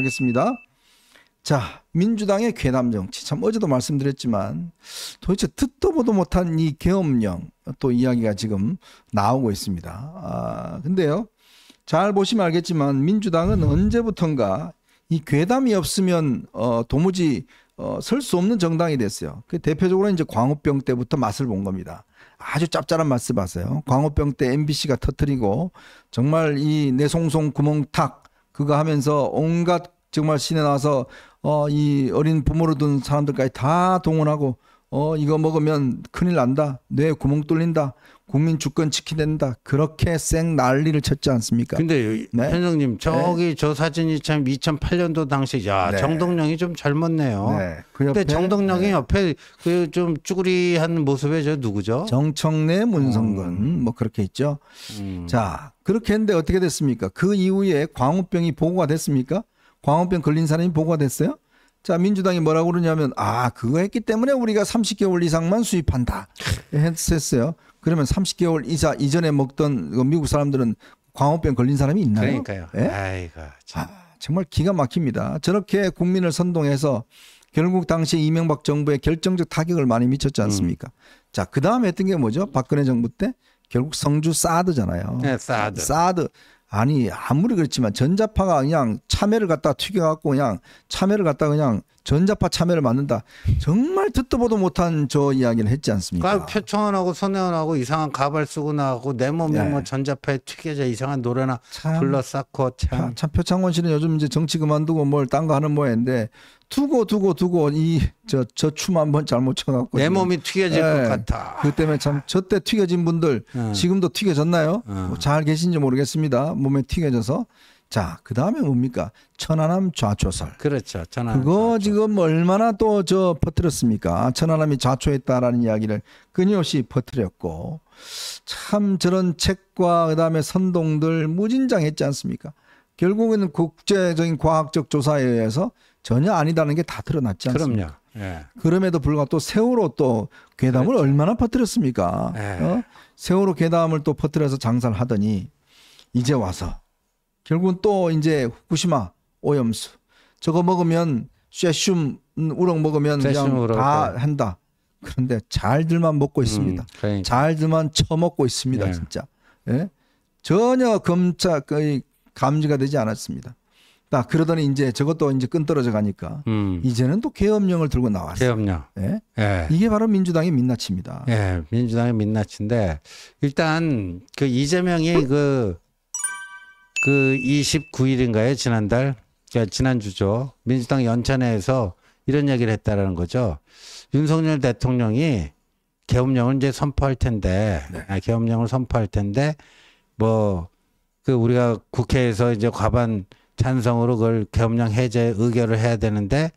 하겠습니다. 자, 민주당의 괴담 정치. 참 어제도 말씀드렸지만 도대체 듣도 보도 못한 이 계엄령 또 이야기가 지금 나오고 있습니다. 아, 근데요. 잘 보시면 알겠지만 민주당은 언제부턴가 이 괴담이 없으면 어 도무지 어, 설수 없는 정당이 됐어요. 그 대표적으로 이제 광우병 때부터 맛을 본 겁니다. 아주 짭짤한 맛을 봤어요. 광우병 때 MBC가 터트리고 정말 이 내송송 구멍 탁 그거 하면서 온갖 정말 시내 나와서 어, 이 어린 부모로 둔 사람들까지 다 동원하고 어, 이거 먹으면 큰일 난다. 뇌 구멍 뚫린다. 국민 주권 지키낸다 그렇게 쌩 난리를 쳤지 않습니까? 근데 네? 현성님 저기 네? 저 사진이 참 2008년도 당시 야 네. 정동영이 좀 젊었네요. 네. 그 옆에, 근데 정동영이 네. 옆에 그좀쭈그리한 모습에 저 누구죠? 정청래, 문성근 음. 뭐 그렇게 있죠. 음. 자 그렇게 했는데 어떻게 됐습니까? 그 이후에 광우병이 보고가 됐습니까? 광우병 걸린 사람이 보고가 됐어요? 자 민주당이 뭐라고 그러냐면 아 그거 했기 때문에 우리가 30개월 이상만 수입한다 했었어요. 그러면 30개월 이사 이전에 먹던 그 미국 사람들은 광우병 걸린 사람이 있나요? 그러니까요. 예? 아이고, 참. 아, 정말 기가 막힙니다. 저렇게 국민을 선동해서 결국 당시 이명박 정부에 결정적 타격을 많이 미쳤지 않습니까? 음. 자, 그 다음에 했던 게 뭐죠? 박근혜 정부 때 결국 성주 사드잖아요. 네, 사드. 사드. 아니 아무리 그렇지만 전자파가 그냥 참외를 갖다 튀겨갖고 그냥 참외를 갖다 그냥 전자파 참여를 막는다. 정말 듣도 보도 못한 저 이야기를 했지 않습니까? 표창원하고 손혜원하고 이상한 가발 쓰고 나고내 몸이 네. 뭐 전자파에 튀겨져 이상한 노래나 참, 둘러싸고 참. 아, 참 표창원 씨는 요즘 이제 정치 그만두고 뭘 딴 거 하는 모양인데 두고 두고 두고 이 저저춤 한번 잘못 쳐갖고 내 몸이 튀겨질 네. 것 같아. 그 때문에 참 저때 튀겨진 분들 음. 지금도 튀겨졌나요? 음. 잘 계신지 모르겠습니다. 몸에 튀겨져서 자, 그 다음에 뭡니까? 천안함 좌초설. 그렇죠. 천안함. 그거 좌초. 지금 얼마나 또 저 퍼뜨렸습니까? 천안함이 좌초했다라는 이야기를 끊임없이 퍼뜨렸고, 참 저런 책과 그 다음에 선동들 무진장했지 않습니까? 결국은 국제적인 과학적 조사에 의해서 전혀 아니다는 게 다 드러났지 않습니까? 그럼요. 예. 그럼에도 불구하고 또 세월호 또 괴담을 그렇죠. 얼마나 퍼뜨렸습니까? 예. 어? 세월호 괴담을 또 퍼뜨려서 장사를 하더니 이제 와서 결국은 또 이제 후쿠시마 오염수 저거 먹으면 쇠슘 음, 우럭 먹으면 그냥 우럭. 다 한다. 그런데 잘들만 먹고 음, 있습니다. 음, 그러니까. 잘들만 처먹고 있습니다. 네. 진짜 예? 전혀 검찰 거의 감지가 되지 않았습니다. 나 그러더니 이제 저것도 이제 끈 떨어져 가니까 음. 이제는 또 계엄령을 들고 나왔어요. 계엄령. 예? 예. 이게 바로 민주당의 민낯입니다. 예, 민주당의 민낯인데 일단 그 이재명이 음? 그그 29일인가요? 지난달? 지난주죠. 민주당 연찬회에서 이런 얘기를 했다라는 거죠. 윤석열 대통령이 계엄령을 이제 선포할 텐데, 네. 아, 계엄령을 선포할 텐데, 뭐, 그 우리가 국회에서 이제 과반 찬성으로 그걸 계엄령 해제 의결을 해야 되는데,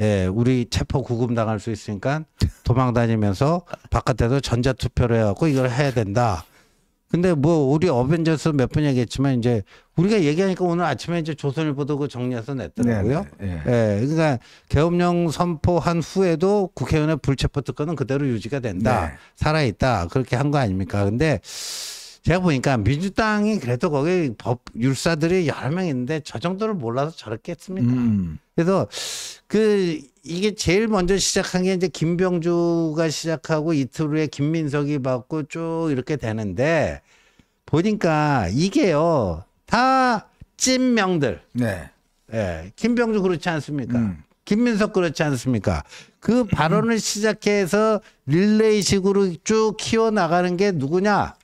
예, 우리 체포 구금 당할 수 있으니까 도망 다니면서 바깥에서 전자투표를 해갖고 이걸 해야 된다. 근데 뭐 우리 어벤져스 몇 번 얘기했지만 이제 우리가 얘기하니까 오늘 아침에 이제 조선일보도 그 정리해서 냈더라고요. 예. 네, 네, 네. 예, 그러니까 계엄령 선포한 후에도 국회의원의 불체포 특권은 그대로 유지가 된다. 네. 살아 있다. 그렇게 한 거 아닙니까? 근데 제가 보니까 민주당이 그래도 거기 법 율사들이 여러 명 있는데 저 정도를 몰라서 저렇게 했습니다. 음. 그래서 그 이게 제일 먼저 시작한 게 이제 김병주가 시작하고 이틀 후에 김민석이 받고 쭉 이렇게 되는데 보니까 이게요 다 찐명들. 네. 예. 김병주 그렇지 않습니까? 음. 김민석 그렇지 않습니까? 그 발언을 시작해서 릴레이식으로 쭉 키워나가는 게 누구냐?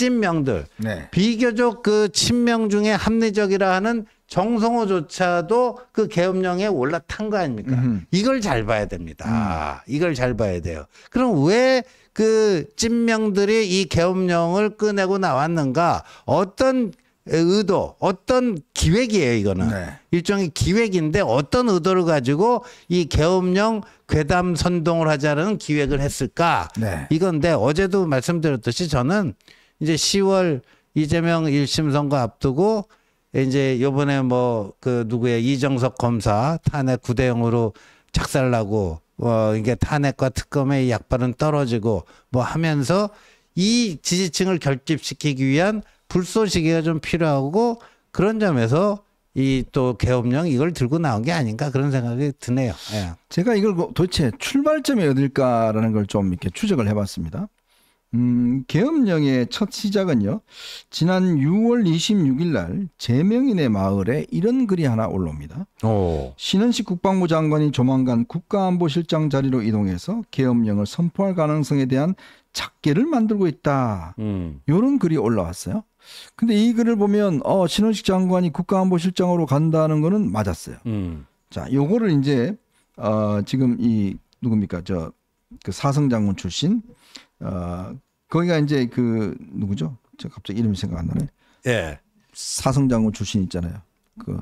찐명들 네. 비교적 그 친명 중에 합리적이라 하는 정성호조차도 그 계엄령에 올라탄 거 아닙니까? 음흠. 이걸 잘 봐야 됩니다. 음. 이걸 잘 봐야 돼요. 그럼 왜 그 찐명들이 이 계엄령을 꺼내고 나왔는가? 어떤 의도, 어떤 기획이에요, 이거는. 네. 일종의 기획인데 어떤 의도를 가지고 이 계엄령 괴담 선동을 하자는 기획을 했을까? 네. 이건데 어제도 말씀드렸듯이 저는 이제 10월 이재명 1심 선거 앞두고 이제 요번에 뭐 그 누구의 이정석 검사 탄핵 구대형으로 작살나고 어 이게 탄핵과 특검의 약발은 떨어지고 뭐 하면서 이 지지층을 결집시키기 위한 불쏘시개가 좀 필요하고 그런 점에서 이 또 개업령 이걸 들고 나온 게 아닌가 그런 생각이 드네요. 예. 제가 이걸 뭐 도대체 출발점이 어딜까라는 걸 좀 이렇게 추적을 해봤습니다. 음, 계엄령의 첫 시작은요. 지난 6월 26일 날 제명인의 마을에 이런 글이 하나 올라옵니다. 오. 어. 신은식 국방부 장관이 조만간 국가안보실장 자리로 이동해서 계엄령을 선포할 가능성에 대한 작계를 만들고 있다. 음. 이런 글이 올라왔어요. 근데 이 글을 보면 어, 신은식 장관이 국가안보실장으로 간다는 거는 맞았어요. 음. 자, 요거를 이제 어, 지금 이 누굽니까? 저그 사성 장군 출신 어, 거기가 이제 그 누구죠? 저 갑자기 이름이 생각 안 나네. 네. 예. 사성장군 출신 있잖아요. 그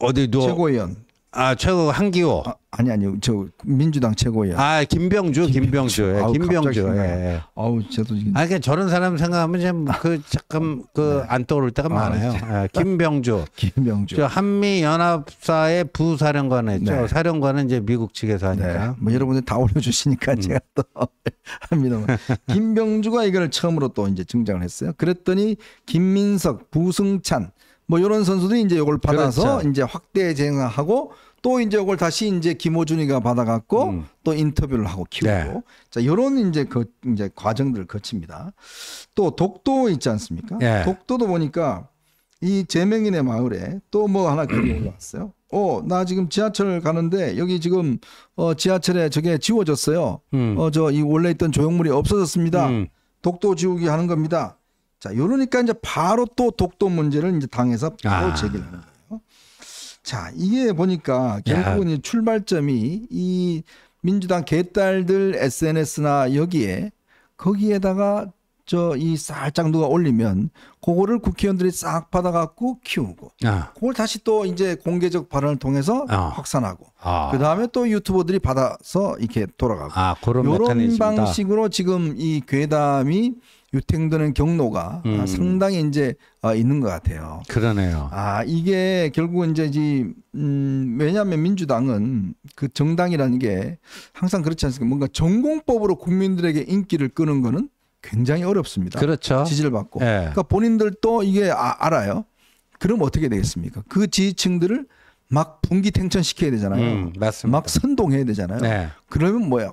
어디 누 최고위원 아 최고 한기호 아, 아니 아니 저 민주당 최고예요. 아 김병주 김병주 김병주. 예, 아우, 예. 예. 저도 지금 아그니 저런 사람 생각하면 좀그 잠깐 그안 네. 떠오를 때가 아, 많아요. 아, 김병주 김병주. 저 한미 연합사의 부사령관했죠. 네. 사령관은 이제 미국 측에서 네. 하니까. 네. 뭐 여러분들 다 올려주시니까 음. 제가 또 합니다만 김병주가 이걸 처음으로 또 이제 증장을 했어요. 그랬더니 김민석, 부승찬, 뭐 이런 선수들이 이제 이걸 그렇죠. 받아서 그렇죠. 이제 확대 재능하고 또 이제 이걸 다시 이제 김호준이가 받아갖고 음. 또 인터뷰를 하고 키우고 네. 자 이런 이제 그 이제 과정들을 거칩니다. 또 독도 있지 않습니까? 네. 독도도 보니까 이 재명인의 마을에 또 뭐 하나 글이 올라왔어요. 어, 나 지금 지하철 가는데 여기 지금 어 지하철에 저게 지워졌어요. 음. 어저 이 원래 있던 조형물이 없어졌습니다. 음. 독도 지우기 하는 겁니다. 자, 요러니까 이제 바로 또 독도 문제를 이제 당에서 아. 바로 아. 제기를 하는 거예요. 자, 이게 보니까 결국은 이 출발점이 이 민주당 개딸들 SNS나 여기에 거기에다가 저 이 살짝 누가 올리면 그거를 국회의원들이 싹 받아갖고 키우고 아. 그걸 다시 또 이제 공개적 발언을 통해서 아. 확산하고 아. 그 다음에 또 유튜버들이 받아서 이렇게 돌아가고 아, 그런 이런 방식으로 지금 이 괴담이 유탱되는 경로가 음. 아, 상당히 이제 아, 있는 것 같아요. 그러네요. 아 이게 결국은 이제 이 음, 왜냐하면 민주당은 그 정당이라는 게 항상 그렇지 않습니까? 뭔가 전공법으로 국민들에게 인기를 끄는 거는 굉장히 어렵습니다. 그렇죠. 지지를 받고. 예. 그러니까 본인들도 이게 아, 알아요. 그럼 어떻게 되겠습니까? 그 지지층들을 막 분기탱천 시켜야 되잖아요. 음, 맞습니다. 막 선동해야 되잖아요. 네. 그러면 뭐야?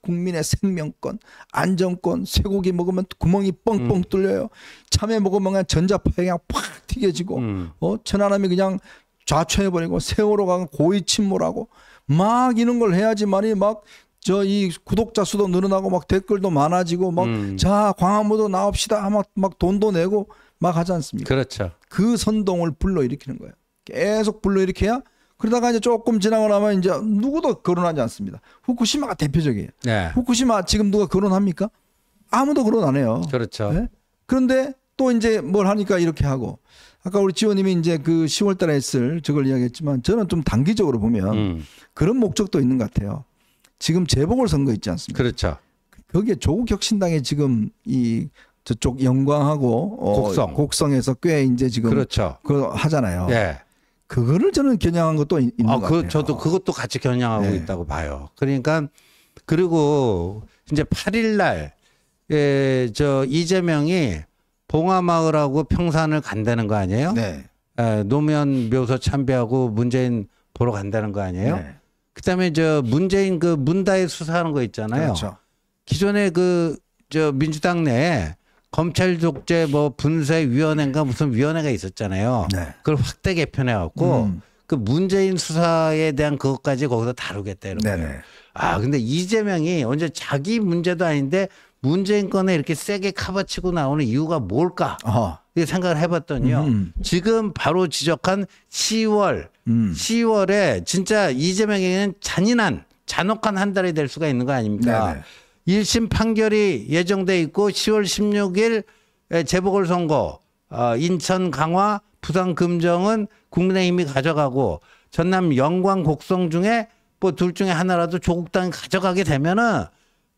국민의 생명권, 안정권, 쇠고기 먹으면 구멍이 뻥뻥 음. 뚫려요. 음. 참외 먹으면 그냥 전자파 에 그냥 팍 튀겨지고, 음. 어 천안함이 그냥 좌초해버리고 세월호 가면 고위 침몰하고 막 이런 걸 해야지만이 막 저 이 구독자 수도 늘어나고 막 댓글도 많아지고 막자 음. 광화문도 나옵시다 막 막 돈도 내고 막 하지 않습니까? 그렇죠. 그 선동을 불러일으키는 거예요. 계속 불러일으켜야 그러다가 이제 조금 지나고 나면 이제 누구도 거론하지 않습니다. 후쿠시마가 대표적이에요. 네. 후쿠시마 지금 누가 거론합니까? 아무도 거론 안 해요. 그렇죠. 네? 그런데 또 이제 뭘 하니까 이렇게 하고 아까 우리 지원님이 이제 그 10월달에 했을 저걸 이야기했지만 저는 좀 단기적으로 보면 음. 그런 목적도 있는 것 같아요. 지금 재보궐 선거 있지 않습니까? 그렇죠. 거기에 조국 혁신당에 지금 이 저쪽 영광하고 어, 곡성. 어, 곡성에서 꽤 이제 지금 그렇죠. 그 하잖아요. 예. 그거를 저는 겨냥한 것도 있는 아, 그, 같아요. 저도 그것도 같이 겨냥하고 네. 있다고 봐요. 그러니까 그리고 이제 8일 날 예, 저 이재명이 봉하마을하고 평산을 간다는 거 아니에요? 네. 예, 노무현 묘소 참배하고 문재인 보러 간다는 거 아니에요? 네. 그다음에 저 문재인 그 문다에 수사하는 거 있잖아요. 그렇죠. 기존에 그 저 민주당 내에 검찰 독재 뭐 분쇄위원회인가 무슨 위원회가 있었잖아요. 네. 그걸 확대 개편해 갖고 음. 그 문재인 수사에 대한 그것까지 거기서 다루겠다 이런 거예요. 아 근데 이재명이 언제 자기 문제도 아닌데 문재인 건에 이렇게 세게 카바치고 나오는 이유가 뭘까? 이 생각을 해봤더니요. 음. 지금 바로 지적한 10월, 음. 10월에 진짜 이재명에게는 잔인한, 잔혹한 한 달이 될 수가 있는 거 아닙니까? 네네. 1심 판결이 예정돼 있고 10월 16일 재보궐선거 어, 인천 강화 부산 금정은 국민의힘이 가져가고 전남 영광 곡성 중에 뭐 둘 중에 하나라도 조국당이 가져가게 되면은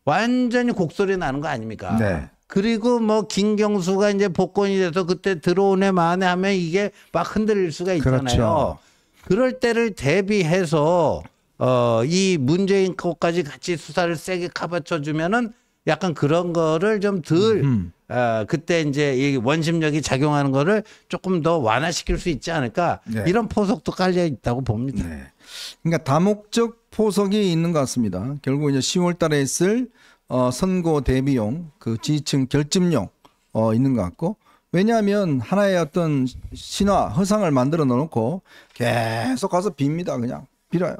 완전히 곡소리 나는 거 아닙니까? 네. 그리고 뭐 김경수가 이제 복권이 돼서 그때 들어오네 만에 하면 이게 막 흔들릴 수가 있잖아요. 그렇죠. 그럴 때를 대비해서 어, 이 문재인 것까지 같이 수사를 세게 카바쳐주면은 약간 그런 거를 좀덜 음. 어, 그때 이제 이 원심력이 작용하는 거를 조금 더 완화시킬 수 있지 않을까 네. 이런 포석도 깔려 있다고 봅니다. 네. 그러니까 다목적 포석이 있는 것 같습니다. 결국 이제 10월달에 있을 어, 선거 대비용 그 지지층 결집용 어, 있는 것 같고 왜냐하면 하나의 어떤 신화 허상을 만들어 놓고 계속 가서 빕니다 그냥 빌어요.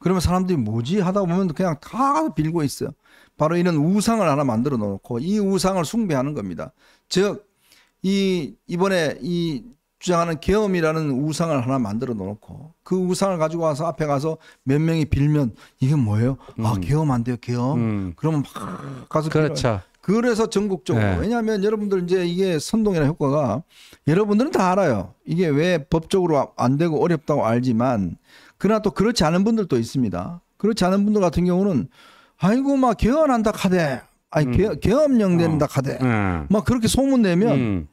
그러면 사람들이 뭐지 하다 보면 그냥 다 빌고 있어요. 바로 이런 우상을 하나 만들어 놓고 이 우상을 숭배하는 겁니다. 즉, 이, 이번에 이 주장하는 계엄이라는 우상을 하나 만들어 놓고 그 우상을 가지고 와서 앞에 가서 몇 명이 빌면 이게 뭐예요? 아, 음. 아, 계엄 안 돼요, 계엄. 음. 그러면 막 가서. 그렇죠. 빌어요. 그래서 전국적으로 네. 왜냐하면 여러분들 이제 이게 선동이나 효과가 여러분들은 다 알아요. 이게 왜 법적으로 안 되고 어렵다고 알지만 그러나 또 그렇지 않은 분들도 있습니다. 그렇지 않은 분들 같은 경우는 아이고 막 개헌한다 카대 아니 음. 개업령 된다 어. 카대 음. 막 그렇게 소문 내면 음.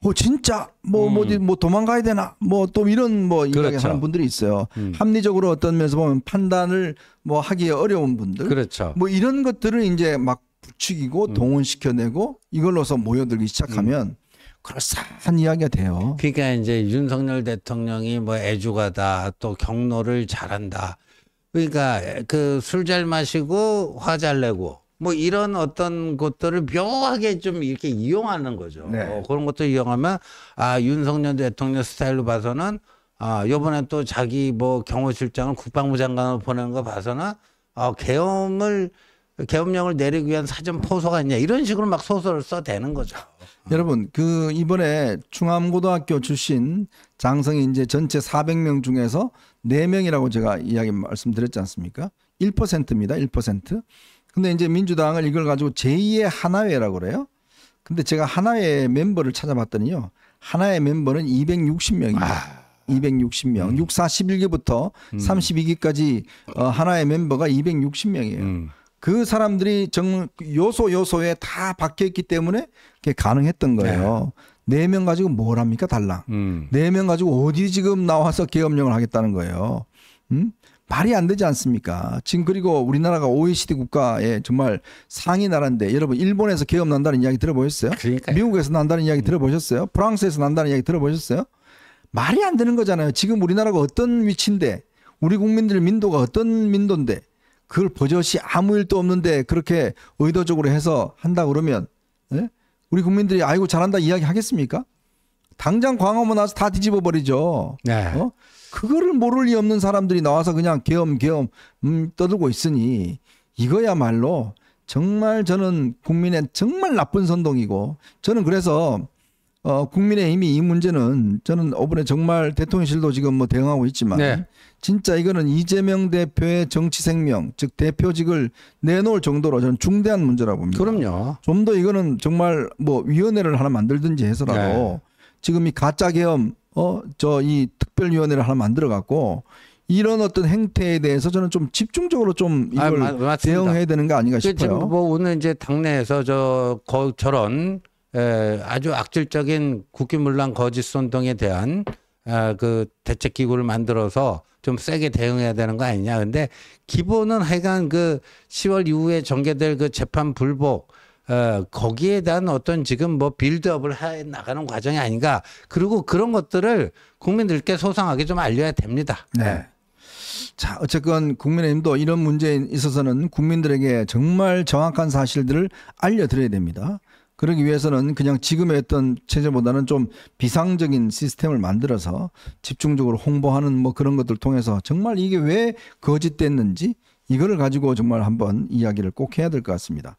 뭐 진짜 뭐 음. 뭐지 뭐 도망가야 되나 뭐 또 이런 뭐 그렇죠. 이야기하는 분들이 있어요 음. 합리적으로 어떤 면에서 보면 판단을 뭐 하기 어려운 분들 그렇죠. 뭐 이런 것들을 이제 막 부추기고 음. 동원시켜내고 이걸로서 모여들기 시작하면 그럴싸한 이야기가 돼요. 그러니까 이제 윤석열 대통령이 뭐 애주가다 또 경로를 잘한다. 그러니까 그 술 잘 마시고 화 잘 내고 뭐 이런 어떤 것들을 묘하게 좀 이렇게 이용하는 거죠. 네. 어, 그런 것도 이용하면 아 윤석열 대통령 스타일로 봐서는 아 요번에 또 자기 뭐 경호실장을 국방부 장관으로 보낸 거 봐서는 어, 개엄을 계엄령을 내리기 위한 사전 포소가 있냐 이런 식으로 막 소설을 써대는 거죠. 여러분 그 이번에 중암고등학교 출신 장성이 제 전체 400명 중에서 4명이라고 제가 이야기 말씀드렸지 않습니까? 1%입니다. 1%. 근데 이제 민주당을 이걸 가지고 제2의 하나회라고 그래요. 근데 제가 하나의 멤버를 찾아봤더니요. 하나의 멤버는 260명입니다. 아. 260명. 음. 6, 4, 1기부터 음. 32기까지 어, 하나의 멤버가 260명이에요. 음. 그 사람들이 정 요소 요소에 다 박혀 있기 때문에 그게 가능했던 거예요. 네명 네 가지고 뭘 합니까 달랑? 음. 네명 가지고 어디 지금 나와서 계엄령을 하겠다는 거예요. 음? 말이 안 되지 않습니까? 지금 그리고 우리나라가 OECD 국가의 정말 상위 나라인데 여러분 일본에서 개업 난다는 이야기 들어보셨어요? 그러니까요. 미국에서 난다는 이야기 들어보셨어요? 프랑스에서 난다는 이야기 들어보셨어요? 말이 안 되는 거잖아요. 지금 우리나라가 어떤 위치인데 우리 국민들 민도가 어떤 민도인데 그걸 버젓이 아무 일도 없는데 그렇게 의도적으로 해서 한다 그러면 예? 우리 국민들이 아이고 잘한다 이야기 하겠습니까? 당장 광화문 와서 다 뒤집어 버리죠. 네. 어? 그거를 모를 리 없는 사람들이 나와서 그냥 개엄개엄 음, 떠들고 있으니 이거야말로 정말 저는 국민의 정말 나쁜 선동이고 저는 그래서 어, 국민의힘이 이 문제는 저는 이번에 정말 대통령실도 지금 뭐 대응하고 있지만 네. 진짜 이거는 이재명 대표의 정치 생명 즉 대표직을 내놓을 정도로 저는 중대한 문제라고 봅니다. 그럼요. 좀 더 이거는 정말 뭐 위원회를 하나 만들든지 해서라도 네. 지금 이 가짜 계엄 어저 이 특별위원회를 하나 만들어 갖고 이런 어떤 행태에 대해서 저는 좀 집중적으로 좀 아, 이걸 아, 대응해야 되는 거 아닌가 그 싶어요. 뭐 오늘 이제 당내에서 저 거, 저런 에, 아주 악질적인 국기물란 거짓 선동에 대한 아, 그 대책 기구를 만들어서 좀 세게 대응해야 되는 거 아니냐. 근데 기본은 하여간 그 10월 이후에 전개될 그 재판 불복 어, 거기에 대한 어떤 지금 뭐 빌드업을 해 나가는 과정이 아닌가. 그리고 그런 것들을 국민들께 소상하게 좀 알려야 됩니다. 네. 네. 자, 어쨌건 국민의힘도 이런 문제에 있어서는 국민들에게 정말 정확한 사실들을 알려드려야 됩니다. 그러기 위해서는 그냥 지금의 어떤 체제보다는 좀 비상적인 시스템을 만들어서 집중적으로 홍보하는 뭐 그런 것들 을 통해서 정말 이게 왜 거짓됐는지 이거를 가지고 정말 한번 이야기를 꼭 해야 될 것 같습니다.